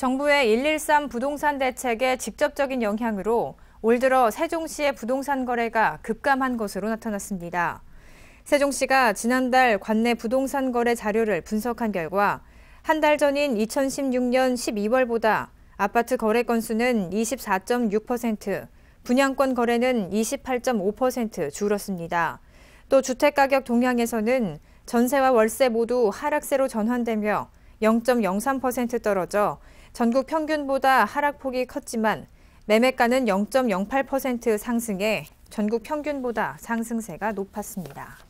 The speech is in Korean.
정부의 113 부동산 대책에 직접적인 영향으로 올 들어 세종시의 부동산 거래가 급감한 것으로 나타났습니다. 세종시가 지난달 관내 부동산 거래 자료를 분석한 결과 한 달 전인 2016년 12월보다 아파트 거래 건수는 24.6%, 분양권 거래는 28.5% 줄었습니다. 또 주택가격 동향에서는 전세와 월세 모두 하락세로 전환되며 0.03% 떨어져 전국 평균보다 하락폭이 컸지만 매매가는 0.08% 상승해 전국 평균보다 상승세가 높았습니다.